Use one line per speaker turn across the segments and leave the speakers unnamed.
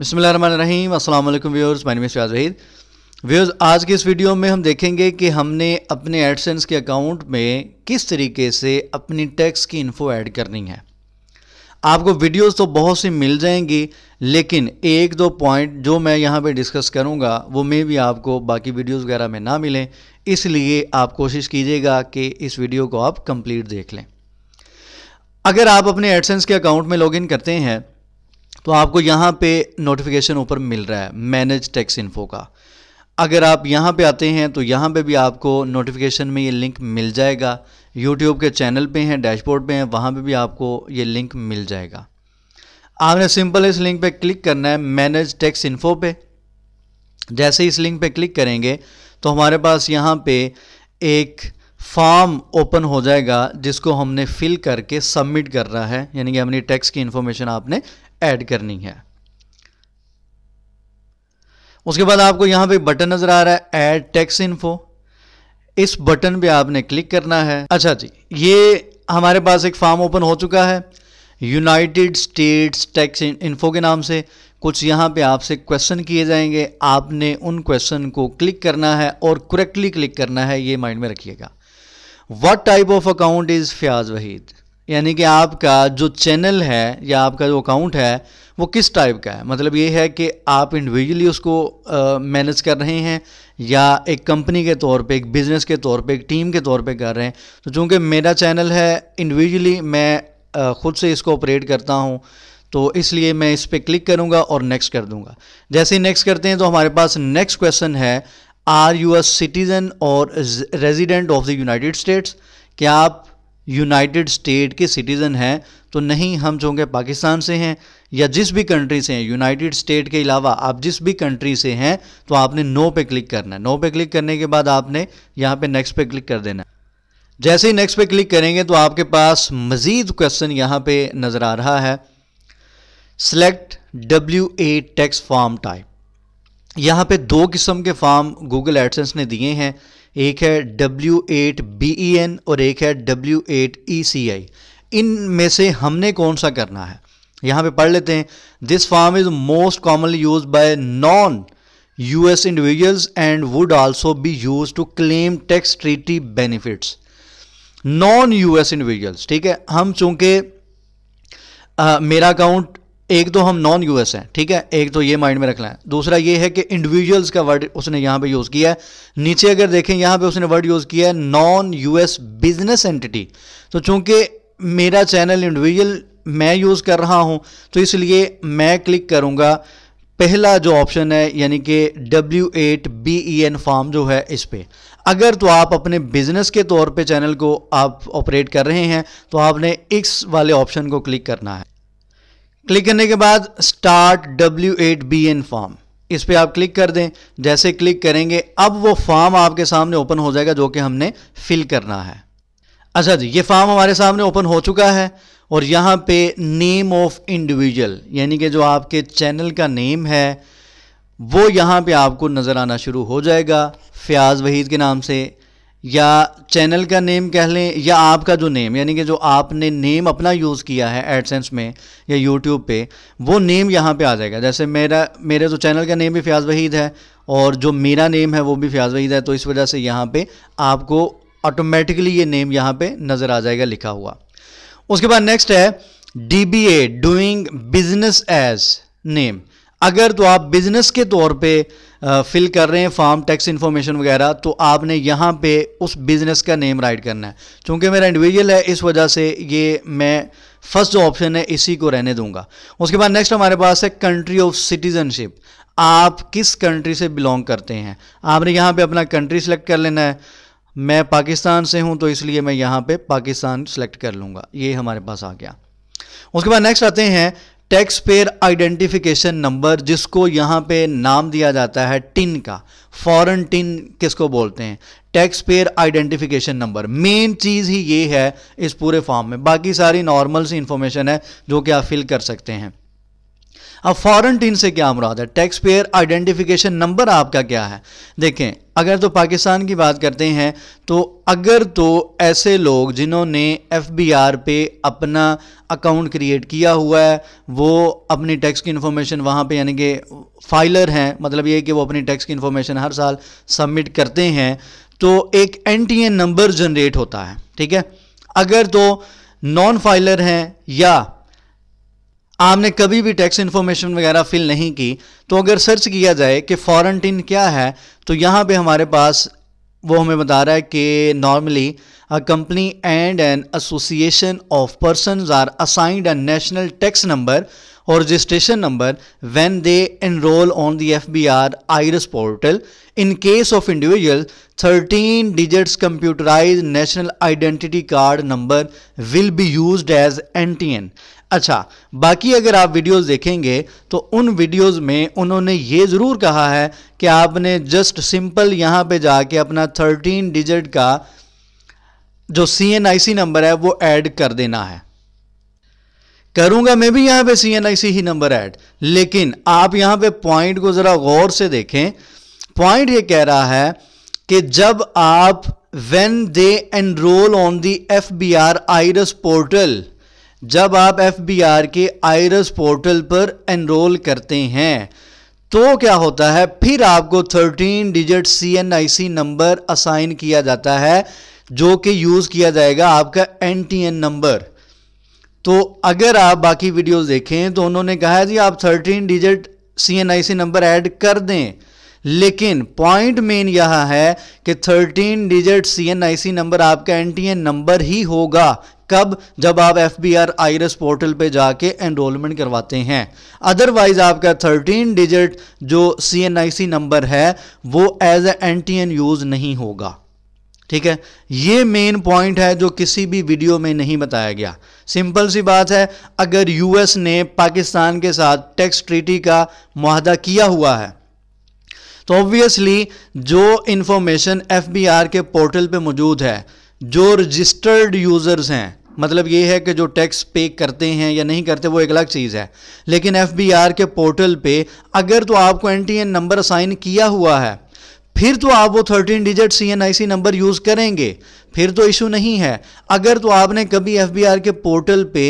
बिसमीम अल्लाम viewers my name is Waheed viewers आज की इस वीडियो में हम देखेंगे कि हमने अपने एडसेंस के अकाउंट में किस तरीके से अपनी टैक्स की इन्फो ऐड करनी है आपको वीडियोस तो बहुत सी मिल जाएंगी लेकिन एक दो पॉइंट जो मैं यहाँ पे डिस्कस करूँगा वो मे भी आपको बाकी वीडियोस वगैरह में ना मिलें इसलिए आप कोशिश कीजिएगा कि इस वीडियो को आप कंप्लीट देख लें अगर आप अपने एडसेंस के अकाउंट में लॉगिन करते हैं तो आपको यहाँ पे नोटिफिकेशन ऊपर मिल रहा है मैनेज टैक्स इन्फो का अगर आप यहाँ पे आते हैं तो यहाँ पे भी आपको नोटिफिकेशन में ये लिंक मिल जाएगा यूट्यूब के चैनल पे हैं डैशबोर्ड पे हैं वहाँ पे भी आपको ये लिंक मिल जाएगा आपने सिंपल इस लिंक पे क्लिक करना है मैनेज टैक्स इन्फो पे जैसे इस लिंक पे क्लिक करेंगे तो हमारे पास यहाँ पे एक फॉर्म ओपन हो जाएगा जिसको हमने फिल करके सबमिट कर रहा है यानी कि हमने टैक्स की इन्फॉर्मेशन आपने ऐड करनी है उसके बाद आपको यहां पे बटन नज़र आ रहा है ऐड टैक्स इन्फो इस बटन पे आपने क्लिक करना है अच्छा जी ये हमारे पास एक फॉर्म ओपन हो चुका है यूनाइटेड स्टेट्स टैक्स इन्फो के नाम से कुछ यहाँ पे आपसे क्वेश्चन किए जाएंगे आपने उन क्वेश्चन को क्लिक करना है और करेक्टली क्लिक करना है ये माइंड में रखिएगा what type of account is Fayaz Waheed यानी कि आपका जो चैनल है या आपका जो अकाउंट है वो किस टाइप का है मतलब ये है कि आप इंडिविजुअली उसको मैनेज कर रहे हैं या एक कंपनी के तौर पे एक बिज़नेस के तौर पे एक टीम के तौर पे कर रहे हैं तो चूँकि मेरा चैनल है इंडिविजुअली मैं खुद से इसको ऑपरेट करता हूँ तो इसलिए मैं इस पर क्लिक करूँगा और नेक्स्ट कर दूँगा जैसे ही नेक्स्ट करते हैं तो हमारे पास नेक्स्ट क्वेश्चन है आर यू अ सिटीज़न और resident of the United States क्या आप यूनाइटेड स्टेट के सिटीज़न हैं तो नहीं हम जो होंगे पाकिस्तान से हैं या जिस भी कंट्री से हैं यूनाइटेड स्टेट के अलावा आप जिस भी कंट्री से हैं तो आपने नो पे क्लिक करना है नो पे क्लिक करने के बाद आपने यहाँ पे नेक्स्ट पे क्लिक कर देना है जैसे ही नेक्स्ट पे क्लिक करेंगे तो आपके पास मज़ीद क्वेश्चन यहाँ पर नज़र आ रहा है select W A tax form type यहाँ पर दो किस्म के फॉर्म गूगल एडसेंस ने दिए हैं एक है W eight B E N और एक है डब्ल्यू एट ई सी आई इन में से हमने कौन सा करना है यहाँ पे पढ़ लेते हैं this form is most commonly use by non U S individuals and would also be use to claim tax treaty benefits non US individuals ठीक है हम चूंकि मेरा अकाउंट एक तो हम नॉन यूएस हैं ठीक है एक तो ये माइंड में रखना है दूसरा ये है कि इंडिविजुअल्स का वर्ड उसने यहाँ पे यूज़ किया है नीचे अगर देखें यहाँ पे उसने वर्ड यूज़ किया है नॉन यूएस बिजनेस एंटिटी तो चूंकि मेरा चैनल इंडिविजुअल मैं यूज़ कर रहा हूँ तो इसलिए मैं क्लिक करूँगा पहला जो ऑप्शन है यानी कि W eight B E N form जो है इस पर अगर तो आप अपने बिजनेस के तौर पे चैनल को आप ऑपरेट कर रहे हैं तो आपने इस वाले ऑप्शन को क्लिक करना है क्लिक करने के बाद start W eight B N form इस पर आप क्लिक कर दें जैसे क्लिक करेंगे अब वो फॉर्म आपके सामने ओपन हो जाएगा जो कि हमने फिल करना है अच्छा जी ये फॉर्म हमारे सामने ओपन हो चुका है और यहाँ पे नेम ऑफ इंडिविजुअल यानी कि जो आपके चैनल का नेम है वो यहाँ पे आपको नज़र आना शुरू हो जाएगा फयाज़ वहीद के नाम से या चैनल का नेम कह लें या आपका जो नेम यानी कि जो आपने नेम अपना यूज़ किया है एडसेंस में या यूट्यूब पे वो नेम यहाँ पे आ जाएगा जैसे मेरा मेरे जो चैनल का नेम भी फ़ियाज वहीद है और जो मेरा नेम है वो भी फ़याज़ वहीद है तो इस वजह से यहाँ पे आपको ऑटोमेटिकली ये नेम यहाँ पे नज़र आ जाएगा लिखा हुआ उसके बाद नेक्स्ट है D B A doing business as name अगर तो आप बिजनेस के तौर पर फिल कर रहे हैं फार्म टैक्स इन्फॉर्मेशन वगैरह तो आपने यहाँ पे उस बिज़नेस का नेम राइट करना है क्योंकि मेरा इंडिविजुअल है इस वजह से ये मैं फर्स्ट जो ऑप्शन है इसी को रहने दूंगा उसके बाद नेक्स्ट हमारे पास है कंट्री ऑफ सिटीजनशिप आप किस कंट्री से बिलोंग करते हैं आपने यहाँ पे अपना कंट्री सेलेक्ट कर लेना है मैं पाकिस्तान से हूँ तो इसलिए मैं यहाँ पर पाकिस्तान सेलेक्ट कर लूँगा ये हमारे पास आ गया उसके बाद नेक्स्ट आते हैं टैक्स पेयर आइडेंटिफिकेशन नंबर जिसको यहाँ पे नाम दिया जाता है टिन का फॉरेन टिन किसको बोलते हैं tax payer identification number main चीज़ ही ये है इस पूरे फॉर्म में बाकी सारी नॉर्मल सी इन्फॉर्मेशन है जो कि आप फिल कर सकते हैं अब फॉरन टीन से क्या मुराद है टैक्स पेयर आइडेंटिफिकेशन नंबर आपका क्या है देखें अगर तो पाकिस्तान की बात करते हैं तो अगर तो ऐसे लोग जिन्होंने एफ बी आर पे अपना अकाउंट क्रिएट किया हुआ है वो अपनी टैक्स की इन्फॉर्मेशन वहाँ पे यानी कि फाइलर हैं मतलब ये कि वो अपनी टैक्स की इन्फॉर्मेशन हर साल सबमिट करते हैं तो एक N T N number generate होता है ठीक है अगर तो नॉन फाइलर हैं या आपने कभी भी टैक्स इन्फॉर्मेशन वगैरह फिल नहीं की तो अगर सर्च किया जाए कि फॉरन क्या है तो यहाँ पे हमारे पास वो हमें बता रहा है कि normally a company and an association of person are assigned a national tax number और registration number when they enrol on the F B R Iris portal in case of individual 13 digits computerised national identity card number will be used as N T N अच्छा बाकी अगर आप videos देखेंगे तो उन videos में उन्होंने ये ज़रूर कहा है कि आपने जस्ट सिंपल यहाँ पे जाके अपना थर्टीन डिजिट का जो सी एन आई सी नंबर है वो ऐड कर देना है करूंगा मैं भी यहाँ पे सी एन आई सी ही नंबर ऐड लेकिन आप यहाँ पे पॉइंट को ज़रा गौर से देखें पॉइंट ये कह रहा है कि जब आप when they enrol on the F B R Iris portal जब आप एफ बी आर के आयरस पोर्टल पर एनरोल करते हैं तो क्या होता है फिर आपको 13 digit C N I C number assign किया जाता है जो कि यूज़ किया जाएगा आपका एन टी एन नंबर तो अगर आप बाकी वीडियोस देखें तो उन्होंने कहा है जी आप 13 digit C N I C number add कर दें लेकिन पॉइंट मेन यह है कि 13 digit C N I C number आपका एन टी एन नंबर ही होगा कब जब आप F B R Iris portal पे जाके एनरोलमेंट करवाते हैं अदरवाइज आपका 13 डिजिट जो सी एन आई सी नंबर है वो as a N T N use नहीं होगा ठीक है ये मेन पॉइंट है जो किसी भी वीडियो में नहीं बताया गया सिंपल सी बात है अगर यूएस ने पाकिस्तान के साथ टैक्स ट्रीटी का माहदा किया हुआ है तो ऑब्वियसली जो इंफॉर्मेशन एफ के पोर्टल पे मौजूद है जो रजिस्टर्ड यूज़र्स हैं मतलब ये है कि जो टैक्स पे करते हैं या नहीं करते वो एक अलग चीज़ है लेकिन एफ के पोर्टल पे अगर तो आपको एन नंबर असाइन किया हुआ है फिर तो आप वो thirteen digit C N I C number use करेंगे फिर तो इशू नहीं है अगर तो आपने कभी एफ बी आर के पोर्टल पे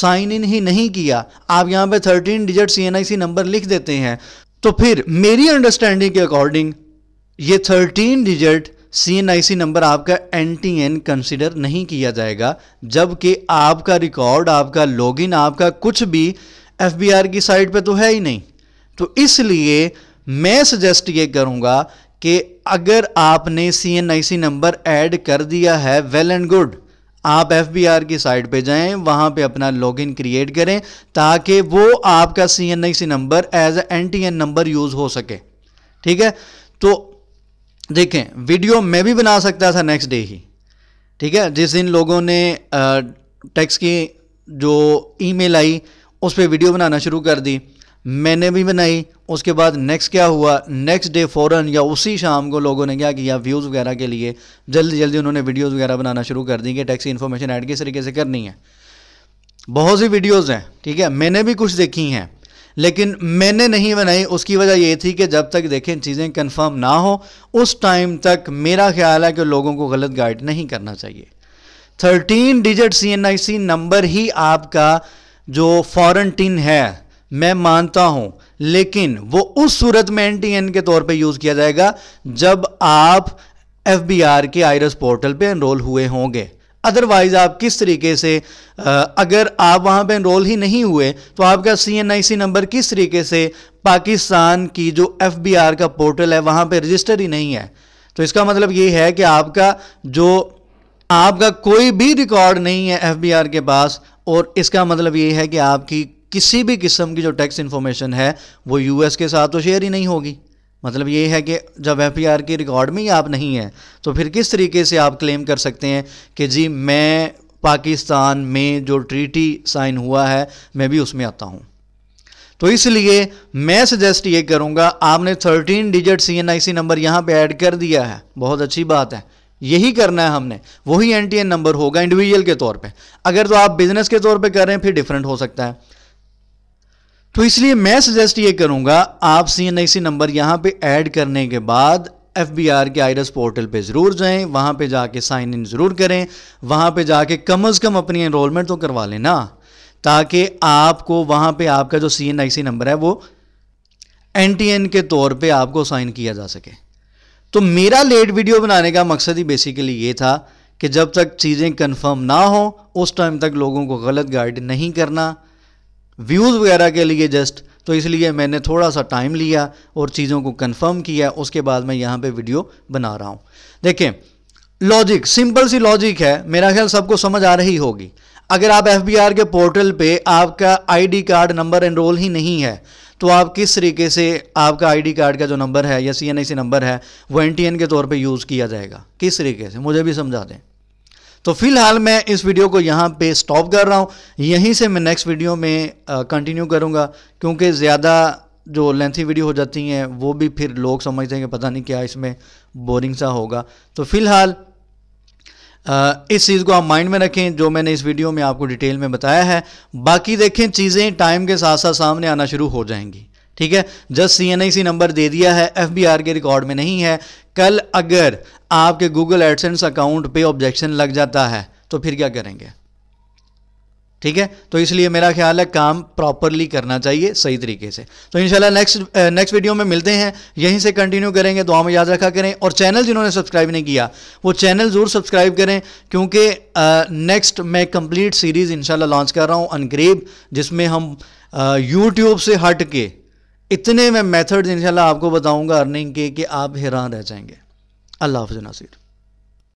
साइन इन ही नहीं किया आप यहाँ पे thirteen digit C N I C number लिख देते हैं तो फिर मेरी अंडरस्टैंडिंग के अकॉर्डिंग ये थर्टीन डिजिट सी नंबर आपका एन टी एन कंसिडर नहीं किया जाएगा जबकि आपका रिकॉर्ड आपका लॉगिन आपका कुछ भी एफ बी आर की साइट पे तो है ही नहीं तो इसलिए मैं सजेस्ट ये करूँगा कि अगर आपने C N I C number add कर दिया है वेल एंड गुड आप एफ बी आर की साइट पे जाएं वहाँ पे अपना लॉगिन क्रिएट करें ताकि वो आपका C N I C number as N T N number use हो सके ठीक है तो देखें वीडियो मैं भी बना सकता था नेक्स्ट डे ही ठीक है जिस दिन लोगों ने टैक्स की जो ईमेल आई उस पर वीडियो बनाना शुरू कर दी मैंने भी बनाई उसके बाद नेक्स्ट क्या हुआ नेक्स्ट डे फ़ौरन या उसी शाम को लोगों ने क्या किया व्यूज़ वगैरह के लिए जल्दी जल्दी उन्होंने वीडियोज़ वगैरह बनाना शुरू कर दी कि टैक्स की इन्फॉर्मेशन ऐड किस तरीके से करनी है बहुत सी वीडियोज़ हैं ठीक है मैंने भी कुछ देखी हैं लेकिन मैंने नहीं बनाई उसकी वजह ये थी कि जब तक देखें चीज़ें कंफर्म ना हो उस टाइम तक मेरा ख्याल है कि लोगों को गलत गाइड नहीं करना चाहिए थर्टीन डिजिट सी नंबर ही आपका जो फॉरन टिन है मैं मानता हूं लेकिन वो उस सूरत में एन टी एन के तौर पे यूज़ किया जाएगा जब आप एफ बी आर के आयरस पोर्टल पे एनरोल हुए होंगे अदरवाइज़ आप किस तरीके से अगर आप वहाँ पे इनरोल ही नहीं हुए तो आपका C N I C number किस तरीके से पाकिस्तान की जो एफ बी आर का पोर्टल है वहाँ पे रजिस्टर ही नहीं है तो इसका मतलब ये है कि आपका जो आपका कोई भी रिकॉर्ड नहीं है एफ बी आर के पास और इसका मतलब ये है कि आपकी किसी भी किस्म की जो टैक्स इन्फॉर्मेशन है वो यूएस के साथ तो शेयर ही नहीं होगी मतलब ये है कि जब एफ के रिकॉर्ड में ही आप नहीं हैं तो फिर किस तरीके से आप क्लेम कर सकते हैं कि जी मैं पाकिस्तान में जो ट्रीटी साइन हुआ है मैं भी उसमें आता हूँ तो इसलिए मैं सजेस्ट ये करूँगा आपने 13 डिजिट सी नंबर यहाँ पे ऐड कर दिया है बहुत अच्छी बात है यही करना है हमने वही एन नंबर होगा इंडिविजुअल के तौर पे अगर तो आप बिजनेस के तौर पे कर रहे हैं फिर डिफरेंट हो सकता है तो इसलिए मैं सजेस्ट ये करूंगा आप सी एन आई सी नंबर यहाँ पे ऐड करने के बाद एफ बी आर के आईरस पोर्टल पे ज़रूर जाएं वहाँ पे जाके साइन इन ज़रूर करें वहाँ पे जाके कम अज़ कम अपनी इनरोलमेंट तो करवा लें ना ताकि आपको वहाँ पे आपका जो सी एन आई सी नंबर है वो एन टी एन के तौर पे आपको साइन किया जा सके तो मेरा लेट वीडियो बनाने का मकसद ही बेसिकली ये था कि जब तक चीज़ें कन्फर्म ना हो उस टाइम तक लोगों को गलत गाइड नहीं करना व्यूज़ वगैरह के लिए जस्ट तो इसलिए मैंने थोड़ा सा टाइम लिया और चीज़ों को कंफर्म किया उसके बाद मैं यहाँ पे वीडियो बना रहा हूँ देखें लॉजिक सिंपल सी लॉजिक है मेरा ख्याल सबको समझ आ रही होगी अगर आप एफ के पोर्टल पे आपका आईडी कार्ड नंबर एनरोल ही नहीं है तो आप किस तरीके से आपका आईडी कार्ड का जो नंबर है या सी एन नंबर है वो एन के तौर पर यूज़ किया जाएगा किस तरीके से मुझे भी समझा दें तो फिलहाल मैं इस वीडियो को यहाँ पे स्टॉप कर रहा हूँ यहीं से मैं नेक्स्ट वीडियो में कंटिन्यू करूँगा क्योंकि ज़्यादा जो लेंथी वीडियो हो जाती हैं वो भी फिर लोग समझते हैं कि पता नहीं क्या इसमें बोरिंग सा होगा तो फिलहाल इस चीज़ को आप माइंड में रखें जो मैंने इस वीडियो में आपको डिटेल में बताया है बाकी देखें चीज़ें टाइम के साथ साथ सामने आना शुरू हो जाएंगी ठीक है जस्ट सी एन नंबर दे दिया है एफ के रिकॉर्ड में नहीं है कल अगर आपके गूगल एडसेंस अकाउंट पे ऑब्जेक्शन लग जाता है तो फिर क्या करेंगे ठीक है तो इसलिए मेरा ख्याल है काम प्रॉपरली करना चाहिए सही तरीके से तो इंशाल्लाह नेक्स्ट नेक्स्ट वीडियो में मिलते हैं यहीं से कंटिन्यू करेंगे दुआ में याद रखा करें और चैनल जिन्होंने सब्सक्राइब नहीं किया वो चैनल ज़रूर सब्सक्राइब करें क्योंकि नेक्स्ट uh, मैं कंप्लीट सीरीज़ इंशाल्लाह लॉन्च कर रहा हूँ अनग्रेब जिसमें हम यूट्यूब uh, से हट के इतने मैं मेथड्स इंशाल्लाह आपको बताऊंगा अर्निंग के कि आप हैरान रह जाएंगे अल्लाह हाफ नासिर